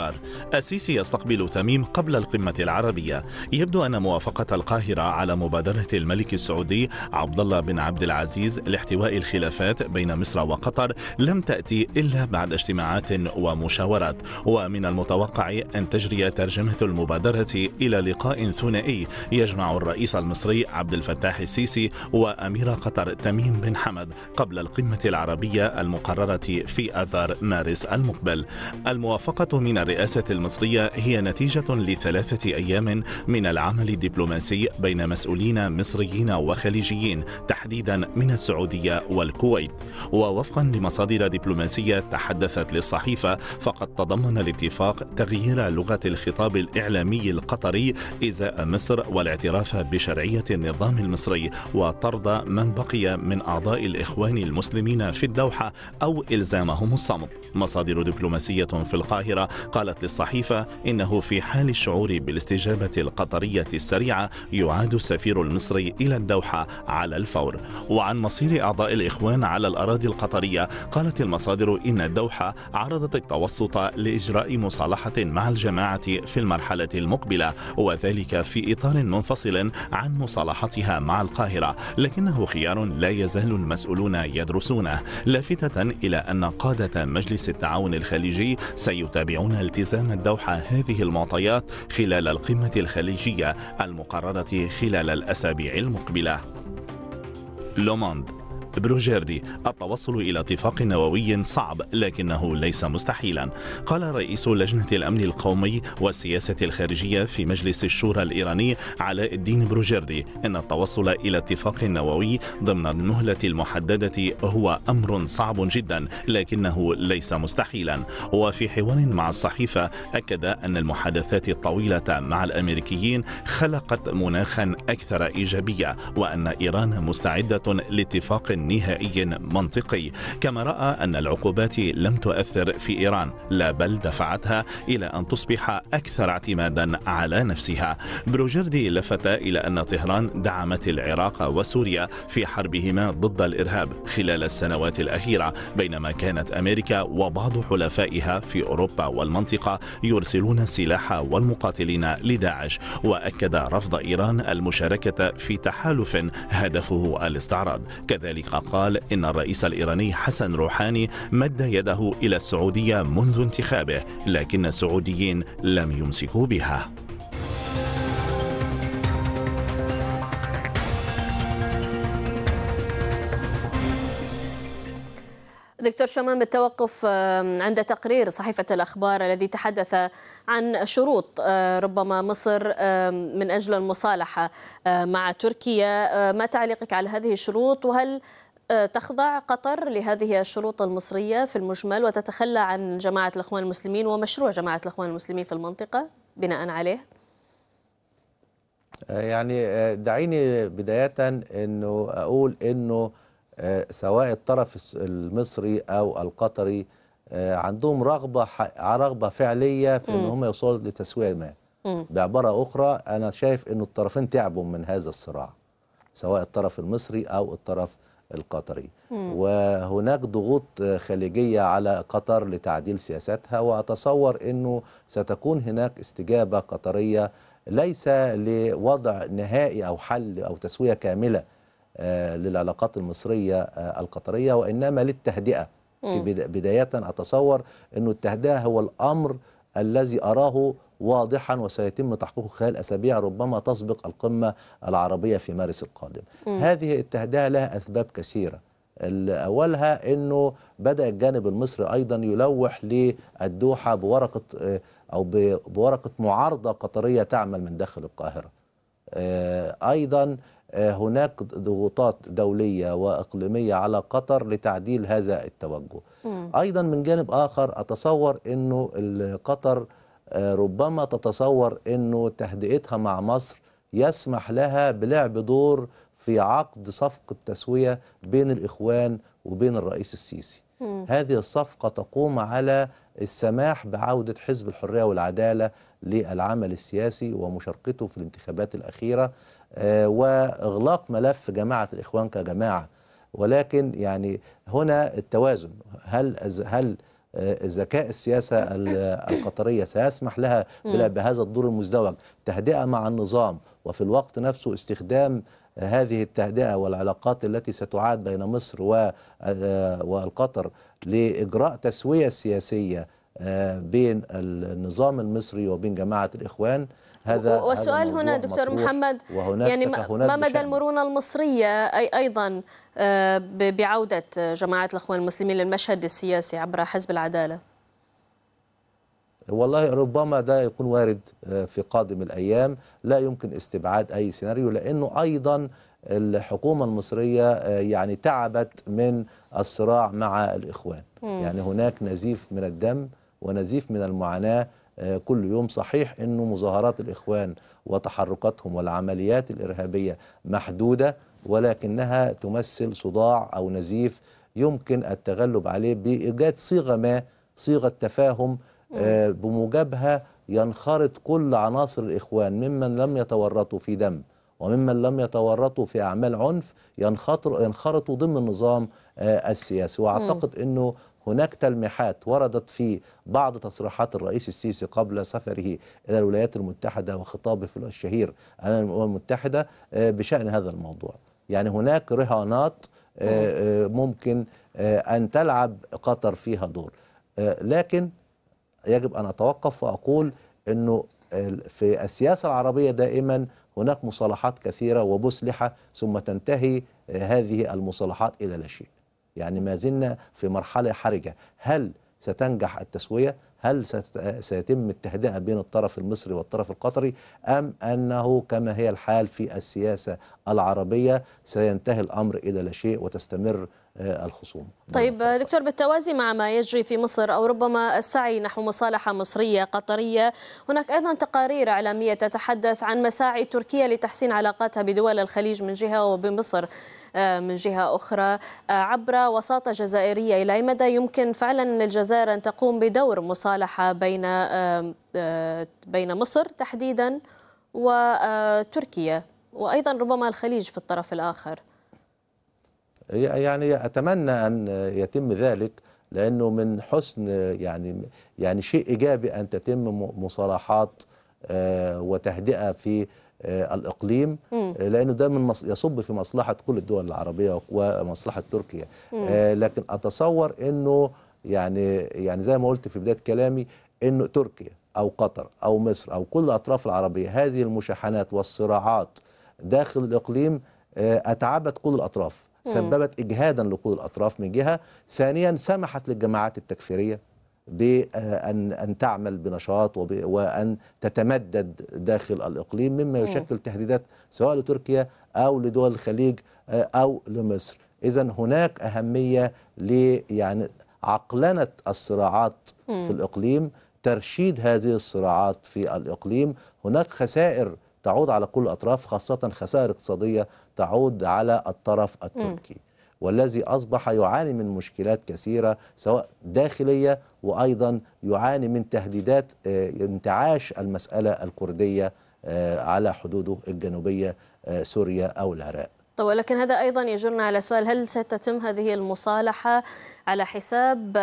الأخبار السيسي يستقبل تميم قبل القمة العربية يبدو أن موافقة القاهرة على مبادرة الملك السعودي عبد الله بن عبد العزيز لاحتواء الخلافات بين مصر وقطر لم تأتي إلا بعد اجتماعات ومشاورات ومن المتوقع أن تجري ترجمة المبادرة إلى لقاء ثنائي يجمع الرئيس المصري عبد الفتاح السيسي وأمير قطر تميم بن حمد قبل القمة العربية المقررة في أذار مارس المقبل الموافقة من الرئاسة المصرية هي نتيجة لثلاثة أيام من العمل الدبلوماسي بين مسؤولين مصريين وخليجيين تحديدا من السعودية والكويت ووفقا لمصادر دبلوماسية تحدثت للصحيفة فقد تضمن الاتفاق تغيير لغة الخطاب الإعلامي القطري إزاء مصر والاعتراف بشرعية النظام المصري وطرد من بقي من أعضاء الإخوان المسلمين في الدوحة أو إلزامهم الصمت مصادر دبلوماسية في القاهرة قالت للصحيفة إنه في حال الشعور بالاستجابة القطرية السريعة يعاد السفير المصري إلى الدوحة على الفور وعن مصير أعضاء الإخوان على الأراضي القطرية قالت المصادر إن الدوحة عرضت التوسط لإجراء مصالحة مع الجماعة في المرحلة المقبلة وذلك في إطار منفصل عن مصالحتها مع القاهرة لكنه خيار لا يزال المسؤولون يدرسونه لافتة إلى أن قادة مجلس التعاون الخليجي سيتابعون التزام الدوحة هذه المعطيات خلال القمة الخليجية المقررة خلال الأسابيع المقبلة لوموند بروجيردي التوصل إلى اتفاق نووي صعب لكنه ليس مستحيلا قال رئيس لجنة الأمن القومي والسياسة الخارجية في مجلس الشورى الإيراني علاء الدين بروجيردي إن التوصل إلى اتفاق نووي ضمن المهلة المحددة هو أمر صعب جدا لكنه ليس مستحيلا وفي حوار مع الصحيفة أكد أن المحادثات الطويلة مع الأمريكيين خلقت مناخا أكثر إيجابية وأن إيران مستعدة لاتفاق نهائي منطقي كما رأى أن العقوبات لم تؤثر في إيران لا بل دفعتها إلى أن تصبح أكثر اعتمادا على نفسها بروجردي لفت إلى أن طهران دعمت العراق وسوريا في حربهما ضد الإرهاب خلال السنوات الأخيرة بينما كانت أمريكا وبعض حلفائها في أوروبا والمنطقة يرسلون السلاح والمقاتلين لداعش وأكد رفض إيران المشاركة في تحالف هدفه الاستعراض كذلك قال إن الرئيس الإيراني حسن روحاني مد يده إلى السعودية منذ انتخابه لكن السعوديين لم يمسكوا بها دكتور شمام التوقف عند تقرير صحيفة الأخبار الذي تحدث عن شروط آه، ربما مصر من أجل المصالحة آه، مع تركيا آه، ما تعليقك على هذه الشروط وهل أه، تخضع قطر لهذه الشروط المصرية في المجمل وتتخلى عن جماعة الإخوان المسلمين ومشروع جماعة الإخوان المسلمين في المنطقة بناء عليه؟ أه، يعني أه، دعيني بداية أنه أقول أنه سواء الطرف المصري أو القطري عندهم رغبة رغبة فعلية في أن هم يوصلوا لتسوية ما بعبارة أخرى أنا شايف أنه الطرفين تعبوا من هذا الصراع سواء الطرف المصري أو الطرف القطري وهناك ضغوط خليجية على قطر لتعديل سياساتها وأتصور أنه ستكون هناك استجابة قطرية ليس لوضع نهائي أو حل أو تسوية كاملة آه، للعلاقات المصرية آه، القطرية وإنما للتهدئة في بداية أتصور أنه التهدئة هو الأمر الذي أراه واضحا وسيتم تحقيقه خلال أسابيع ربما تسبق القمة العربية في مارس القادم م. هذه التهدئة لها أسباب كثيرة أولها أنه بدأ الجانب المصري أيضا يلوح للدوحة بورقة آه، أو بورقة معارضة قطرية تعمل من داخل القاهرة آه، أيضا آه، هناك ضغوطات دولية وإقليمية على قطر لتعديل هذا التوجه م. أيضا من جانب آخر أتصور أنه قطر آه، ربما تتصور انه تهدئتها مع مصر يسمح لها بلعب دور في عقد صفقه تسويه بين الاخوان وبين الرئيس السيسي. مم. هذه الصفقه تقوم على السماح بعوده حزب الحريه والعداله للعمل السياسي ومشاركته في الانتخابات الاخيره آه، واغلاق ملف جماعه الاخوان كجماعه ولكن يعني هنا التوازن هل هل آه، ذكاء السياسة القطرية سيسمح لها بهذا الدور المزدوج تهدئة مع النظام وفي الوقت نفسه استخدام هذه التهدئة والعلاقات التي ستعاد بين مصر آه، والقطر لإجراء تسوية سياسية آه، بين النظام المصري وبين جماعة الإخوان هذا والسؤال هذا هنا دكتور محمد يعني ما مدى المرونه المصريه اي ايضا آه، بعوده جماعه الاخوان المسلمين للمشهد السياسي عبر حزب العداله والله ربما ده يكون وارد آه، في قادم الايام لا يمكن استبعاد اي سيناريو لانه ايضا الحكومه المصريه آه، يعني تعبت من الصراع مع الاخوان م. يعني هناك نزيف من الدم ونزيف من المعاناه آه، كل يوم صحيح أنه مظاهرات الإخوان وتحركاتهم والعمليات الإرهابية محدودة ولكنها تمثل صداع أو نزيف يمكن التغلب عليه بإيجاد صيغة ما صيغة تفاهم آه، بموجبها ينخرط كل عناصر الإخوان ممن لم يتورطوا في دم وممن لم يتورطوا في أعمال عنف ينخرطوا ضمن النظام آه، السياسي وأعتقد أنه هناك تلميحات وردت في بعض تصريحات الرئيس السيسي قبل سفره إلى الولايات المتحدة وخطابه في الشهير أمام الأمم المتحدة آه، بشأن هذا الموضوع يعني هناك رهانات آه، آه، ممكن أن تلعب قطر فيها دور لكن يجب أن أتوقف وأقول أنه في السياسة العربية دائما هناك مصالحات كثيرة ومسلحة ثم تنتهي هذه المصالحات إلى لا شيء يعني ما زلنا في مرحلة حرجة هل ستنجح التسوية هل سيتم التهدئة بين الطرف المصري والطرف القطري أم أنه كما هي الحال في السياسة العربية سينتهي الأمر إلى لا شيء وتستمر آه، الخصوم طيب نعم. دكتور بالتوازي مع ما يجري في مصر أو ربما السعي نحو مصالحة مصرية قطرية هناك أيضا تقارير إعلامية تتحدث عن مساعي تركيا لتحسين علاقاتها بدول الخليج من جهة وبمصر آه، من جهة أخرى آه، عبر وساطة جزائرية إلى أي مدى يمكن فعلا للجزائر أن تقوم بدور مصالحة بين آه، بين مصر تحديدا وتركيا وأيضا ربما الخليج في الطرف الآخر يعني أتمنى أن يتم ذلك لأنه من حسن يعني يعني شيء إيجابي أن تتم مصالحات وتهدئة في آه، الإقليم آه، لأنه ده من يصب في مصلحة كل الدول العربية ومصلحة تركيا آه، لكن أتصور أنه يعني يعني زي ما قلت في بداية كلامي أنه تركيا أو قطر أو مصر أو كل الأطراف العربية هذه المشاحنات والصراعات داخل الإقليم أتعبت كل الأطراف سببت إجهادا لكل الأطراف من جهة ثانيا سمحت للجماعات التكفيرية بأن أن تعمل بنشاط وأن تتمدد داخل الإقليم مما يشكل تهديدات سواء لتركيا أو لدول الخليج آه، أو لمصر إذا هناك أهمية ل يعني عقلنة الصراعات في الإقليم ترشيد هذه الصراعات في الإقليم هناك خسائر تعود على كل الأطراف خاصة خسائر اقتصادية تعود على الطرف التركي والذي أصبح يعاني من مشكلات كثيرة سواء داخلية وأيضا يعاني من تهديدات آه، انتعاش المسألة الكردية آه، على حدوده الجنوبية آه، سوريا أو العراق طيب ولكن هذا أيضا يجرنا على سؤال هل ستتم هذه المصالحة على حساب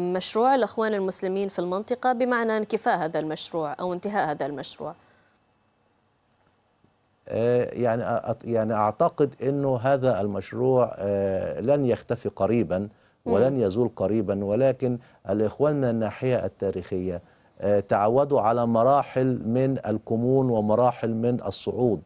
مشروع الأخوان المسلمين في المنطقة بمعنى انكفاء هذا المشروع أو انتهاء هذا المشروع يعني يعني أعتقد أنه هذا المشروع لن يختفي قريباً ولن يزول قريبا ولكن الإخواننا الناحية التاريخية آه، تعودوا على مراحل من الكمون ومراحل من الصعود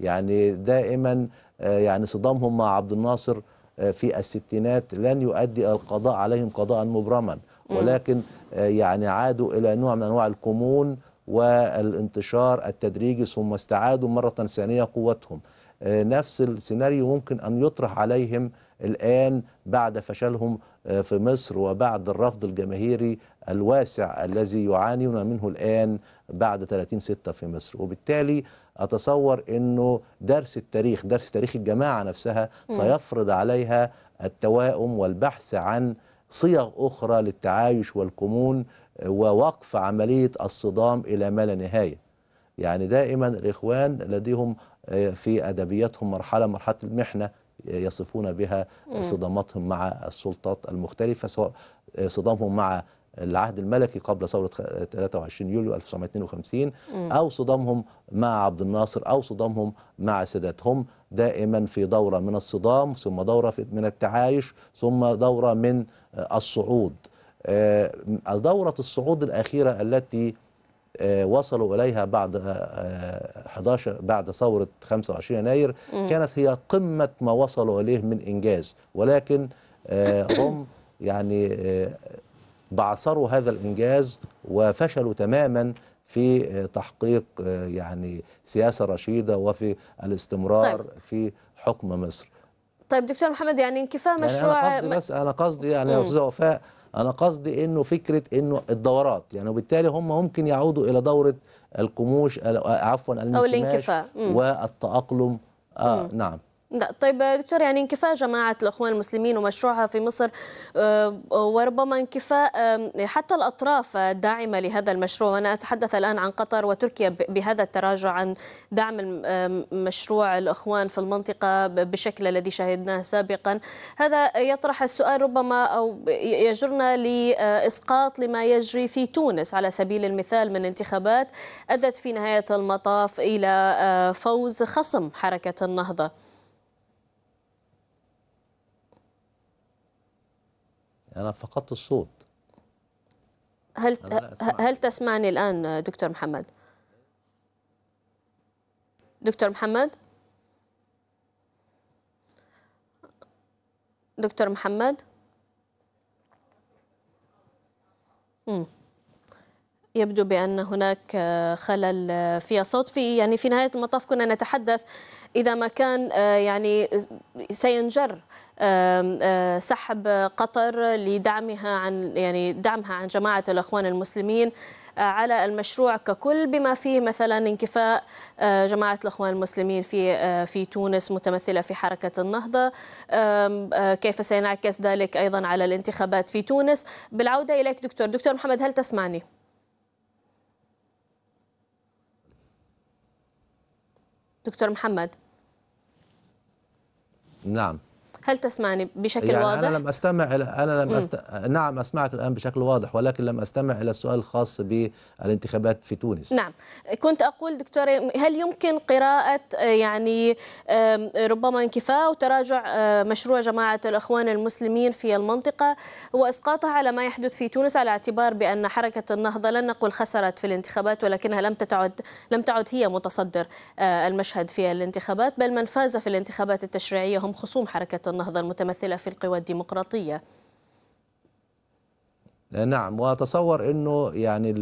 يعني دائما آه، يعني صدامهم مع عبد الناصر آه، في الستينات لن يؤدي القضاء عليهم قضاء مبرما ولكن يعني عادوا إلى نوع من أنواع الكمون والانتشار التدريجي ثم استعادوا مرة ثانية قوتهم نفس السيناريو ممكن أن يطرح عليهم الآن بعد فشلهم آه، في مصر وبعد الرفض الجماهيري الواسع الذي يعانون منه الآن بعد 30 ستة في مصر وبالتالي أتصور أنه درس التاريخ درس تاريخ الجماعة نفسها سيفرض عليها التوائم والبحث عن صيغ أخرى للتعايش والكمون آه، ووقف عملية الصدام إلى ما لا نهاية يعني دائما الإخوان لديهم آه، في أدبياتهم مرحلة مرحلة المحنة يصفون بها صداماتهم مع السلطات المختلفة سواء صدامهم مع العهد الملكي قبل ثورة 23 يوليو 1952 أو صدامهم مع عبد الناصر أو صدامهم مع السادات هم دائما في دورة من الصدام ثم دورة من التعايش ثم دورة من الصعود آه، دورة الصعود الأخيرة التي آه، وصلوا إليها بعد 11 آه، آه، بعد ثورة 25 يناير كانت هي قمة ما وصلوا إليه من إنجاز ولكن هم يعني بعثروا هذا الإنجاز وفشلوا تماما في تحقيق يعني سياسة رشيدة وفي الاستمرار طيب. في حكم مصر طيب دكتور محمد يعني انكفاء مشروع يعني أنا قصدي بس أنا قصدي يعني أستاذة وفاء انا قصدي انه فكره انه الدورات يعني وبالتالي هم ممكن يعودوا الى دوره القموش عفوا او الانكفاء والتاقلم آه مم. نعم لا طيب دكتور يعني انكفاء جماعة الإخوان المسلمين ومشروعها في مصر آه، وربما انكفاء آه، حتى الأطراف الداعمة لهذا المشروع أنا أتحدث الآن عن قطر وتركيا بهذا التراجع عن دعم آه، مشروع الإخوان في المنطقة بشكل الذي شهدناه سابقا هذا يطرح السؤال ربما أو يجرنا لإسقاط لما يجري في تونس على سبيل المثال من انتخابات أدت في نهاية المطاف إلى فوز خصم حركة النهضة أنا فقدت الصوت هل هل تسمعني الآن دكتور محمد؟ دكتور محمد؟ دكتور محمد؟ امم يبدو بأن هناك آه، خلل آه، في صوت في يعني في نهاية المطاف كنا نتحدث إذا ما كان آه، يعني سينجر سحب قطر لدعمها عن يعني دعمها عن جماعة الإخوان المسلمين على المشروع ككل بما فيه مثلا انكفاء جماعة الإخوان المسلمين في في تونس متمثلة في حركة النهضة كيف سينعكس ذلك أيضا على الانتخابات في تونس بالعودة إليك دكتور دكتور محمد هل تسمعني؟ دكتور محمد نعم هل تسمعني بشكل يعني واضح؟ أنا لم أستمع إلى أنا لم أست... نعم أسمعك الآن بشكل واضح ولكن لم أستمع إلى السؤال الخاص بالانتخابات في تونس نعم كنت أقول دكتورة هل يمكن قراءة آه، يعني ربما انكفاء وتراجع آه، مشروع جماعة الإخوان المسلمين في المنطقة وإسقاطها على ما يحدث في تونس على اعتبار بأن حركة النهضة لن نقول خسرت في الانتخابات ولكنها لم تتعد لم تعد هي متصدر آه، المشهد في الانتخابات بل من فاز في الانتخابات التشريعية هم خصوم حركة النهضة المتمثلة في القوى الديمقراطية نعم وأتصور أنه يعني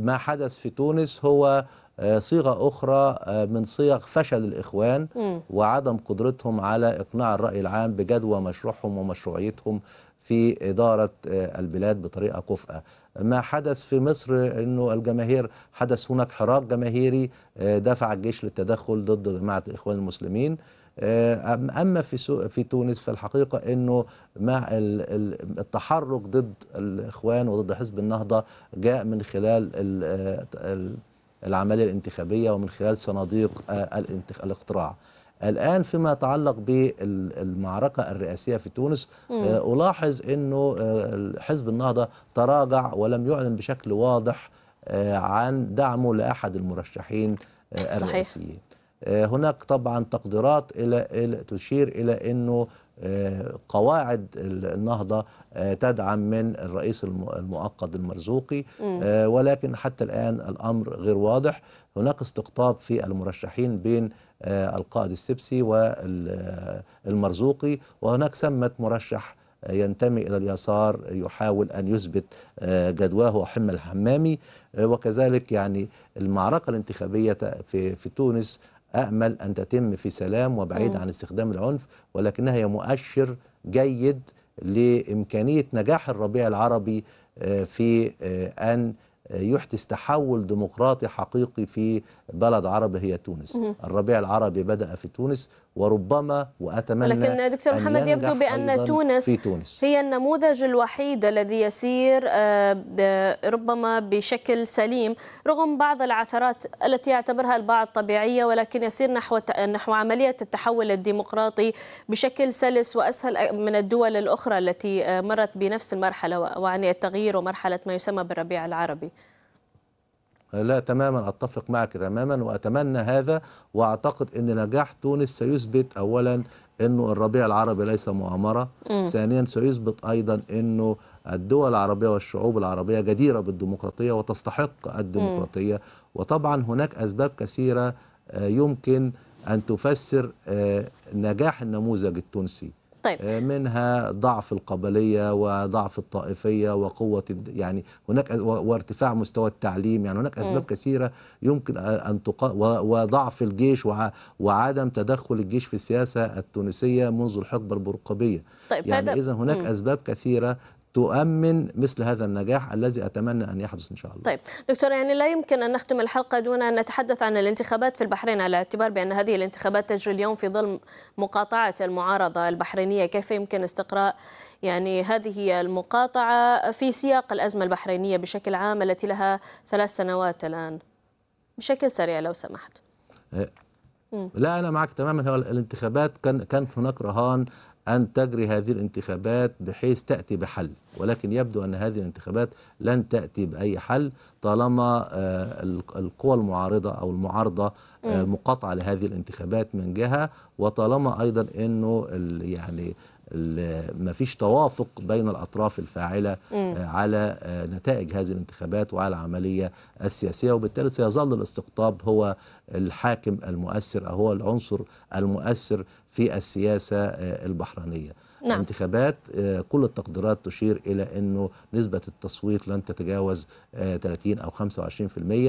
ما حدث في تونس هو آه، صيغة أخرى آه، من صيغ فشل الإخوان وعدم قدرتهم على إقناع الرأي العام بجدوى مشروعهم ومشروعيتهم في إدارة آه، البلاد بطريقة كفأة ما حدث في مصر أنه الجماهير حدث هناك حراك جماهيري دفع الجيش للتدخل ضد جماعة الإخوان المسلمين آه، اما في في تونس فالحقيقه انه مع التحرك ضد الاخوان وضد حزب النهضه جاء من خلال آه، العمليه الانتخابيه ومن خلال صناديق آه، الاقتراع الآن فيما يتعلق بالمعركة الرئاسية في تونس ألاحظ أنه حزب النهضة تراجع ولم يعلن بشكل واضح عن دعمه لأحد المرشحين آه الرئاسيين آه، هناك طبعا تقديرات الى تشير الى انه آه، قواعد النهضه آه، تدعم من الرئيس المؤقت المرزوقي ولكن حتى الان الامر غير واضح هناك استقطاب في المرشحين بين القائد السبسي والمرزوقي وهناك سمت مرشح ينتمي إلى اليسار يحاول أن يثبت جدواه حمى الحمامي وكذلك يعني المعركة الانتخابية في, في تونس أأمل أن تتم في سلام وبعيد عن استخدام العنف ولكنها هي مؤشر جيد لإمكانية نجاح الربيع العربي آه، في آه، أن يحدث تحول ديمقراطي حقيقي في بلد عربي هي تونس الربيع العربي بدأ في تونس وربما واتمنى لكن دكتور محمد يبدو بان تونس, في تونس هي النموذج الوحيد الذي يسير آه، ربما بشكل سليم رغم بعض العثرات التي يعتبرها البعض طبيعيه ولكن يسير نحو نحو عمليه التحول الديمقراطي بشكل سلس واسهل من الدول الاخرى التي آه، مرت بنفس المرحله وعن التغيير ومرحله ما يسمى بالربيع العربي. لا تماما أتفق معك تماما وأتمنى هذا وأعتقد أن نجاح تونس سيثبت أولا أنه الربيع العربي ليس مؤامرة م. ثانيا سيثبت أيضا أنه الدول العربية والشعوب العربية جديرة بالديمقراطية وتستحق الديمقراطية م. وطبعا هناك أسباب كثيرة آه، يمكن أن تفسر آه، نجاح النموذج التونسي طيب. آه، منها ضعف القبلية وضعف الطائفية وقوة يعني هناك وارتفاع مستوى التعليم يعني هناك أسباب م. كثيرة يمكن أن تقا وضعف الجيش وعدم تدخل الجيش في السياسة التونسية منذ الحقبة البرقابية طيب يعني إذا هناك م. أسباب كثيرة تؤمن مثل هذا النجاح الذي اتمنى ان يحدث ان شاء الله. طيب دكتور يعني لا يمكن ان نختم الحلقه دون ان نتحدث عن الانتخابات في البحرين على اعتبار بان هذه الانتخابات تجري اليوم في ظل مقاطعه المعارضه البحرينيه، كيف يمكن استقراء يعني هذه المقاطعه في سياق الازمه البحرينيه بشكل عام التي لها ثلاث سنوات الان؟ بشكل سريع لو سمحت. إيه. لا انا معك تماما هو الانتخابات كان كان هناك رهان أن تجري هذه الانتخابات بحيث تأتي بحل ولكن يبدو أن هذه الانتخابات لن تأتي بأي حل طالما آه، القوى المعارضة أو المعارضة آه، مقاطعة لهذه الانتخابات من جهة وطالما أيضا أنه يعني ما فيش توافق بين الأطراف الفاعلة م. آه، على نتائج هذه الانتخابات وعلى العملية السياسية وبالتالي سيظل الاستقطاب هو الحاكم المؤثر أو هو العنصر المؤثر في السياسة آه، البحرينية نعم. انتخابات آه، كل التقديرات تشير الى انه نسبه التصويت لن تتجاوز 30 آه، او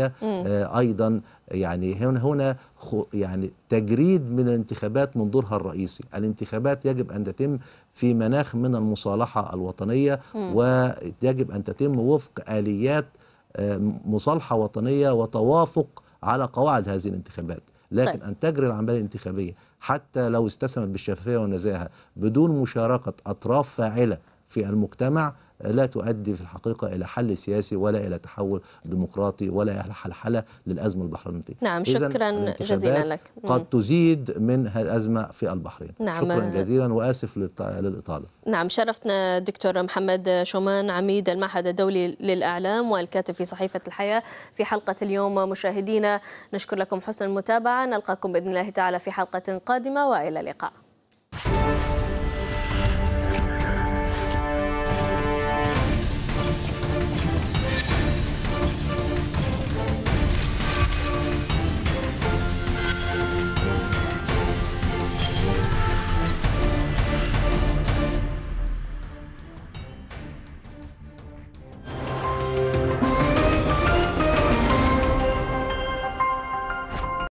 25% ايضا يعني هنا هنا يعني تجريد من الانتخابات من دورها الرئيسي الانتخابات يجب ان تتم في مناخ من المصالحه الوطنيه مم. ويجب ان تتم وفق اليات مصالحه وطنيه وتوافق على قواعد هذه الانتخابات لكن طيب. أن تجري العملية الانتخابية حتى لو استسمت بالشفافية والنزاهة بدون مشاركة أطراف فاعلة في المجتمع لا تؤدي في الحقيقة إلى حل سياسي ولا إلى تحول ديمقراطي ولا إلى حلحلة للأزمة البحرينية نعم شكرا جزيلا لك قد تزيد من الأزمة في البحرين نعم شكرا جزيلا وآسف للإطالة نعم شرفتنا دكتور محمد شومان عميد المعهد الدولي للإعلام والكاتب في صحيفة الحياة في حلقة اليوم مشاهدينا نشكر لكم حسن المتابعة نلقاكم بإذن الله تعالى في حلقة قادمة وإلى اللقاء